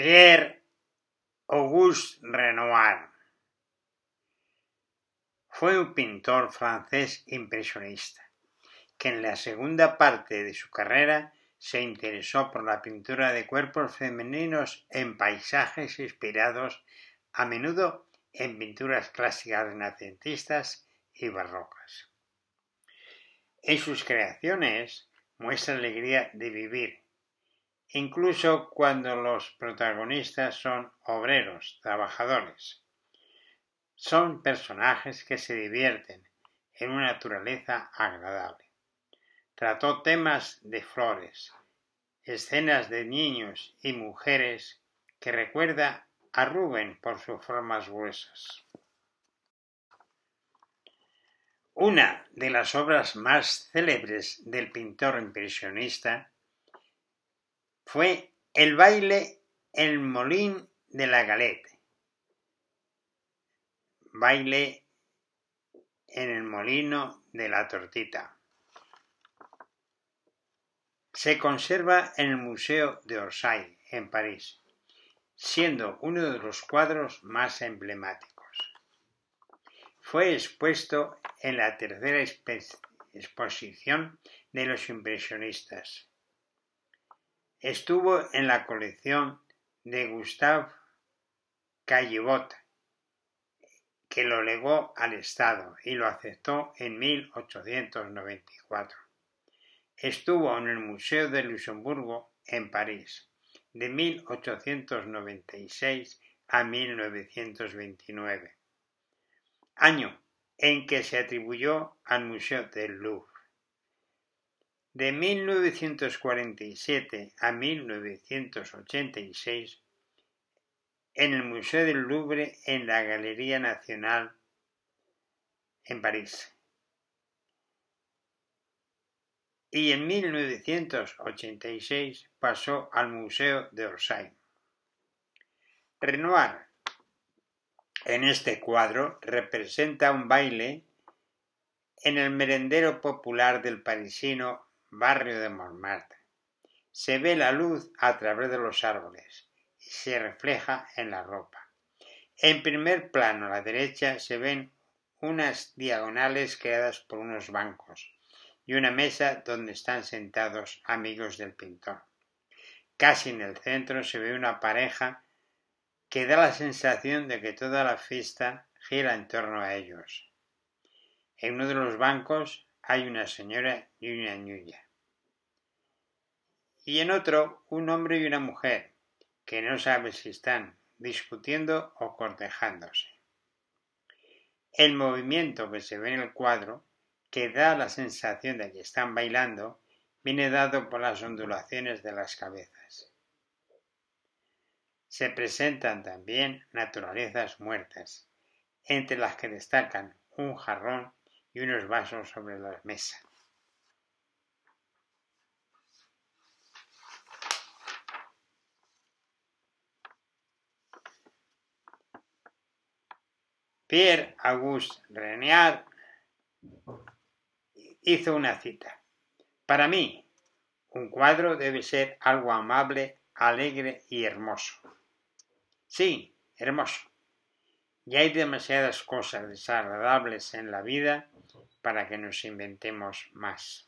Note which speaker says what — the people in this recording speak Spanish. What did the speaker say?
Speaker 1: Pierre Auguste Renoir fue un pintor francés impresionista, que en la segunda parte de su carrera se interesó por la pintura de cuerpos femeninos en paisajes inspirados a menudo en pinturas clásicas renacentistas y barrocas. En sus creaciones muestra alegría de vivir, incluso cuando los protagonistas son obreros, trabajadores. Son personajes que se divierten en una naturaleza agradable. Trató temas de flores, escenas de niños y mujeres que recuerda a Rubén por sus formas gruesas. Una de las obras más célebres del pintor impresionista fue el baile El Molín de la Galette, Baile en el molino de la tortita. Se conserva en el Museo de Orsay, en París, siendo uno de los cuadros más emblemáticos. Fue expuesto en la tercera exposición de los impresionistas, Estuvo en la colección de Gustave Caillebotte, que lo legó al Estado y lo aceptó en 1894. Estuvo en el Museo de Luxemburgo en París de 1896 a 1929, año en que se atribuyó al Museo del Louvre. De 1947 a 1986, en el Museo del Louvre, en la Galería Nacional, en París. Y en 1986 pasó al Museo de Orsay. Renoir, en este cuadro, representa un baile en el merendero popular del parisino barrio de Montmartre. Se ve la luz a través de los árboles y se refleja en la ropa. En primer plano a la derecha se ven unas diagonales creadas por unos bancos y una mesa donde están sentados amigos del pintor. Casi en el centro se ve una pareja que da la sensación de que toda la fiesta gira en torno a ellos. En uno de los bancos hay una señora y una niña. Y en otro, un hombre y una mujer, que no sabe si están discutiendo o cortejándose. El movimiento que se ve en el cuadro, que da la sensación de que están bailando, viene dado por las ondulaciones de las cabezas. Se presentan también naturalezas muertas, entre las que destacan un jarrón y unos vasos sobre la mesa. Pierre Auguste Renéard hizo una cita. Para mí, un cuadro debe ser algo amable, alegre y hermoso. Sí, hermoso. Y hay demasiadas cosas desagradables en la vida para que nos inventemos más.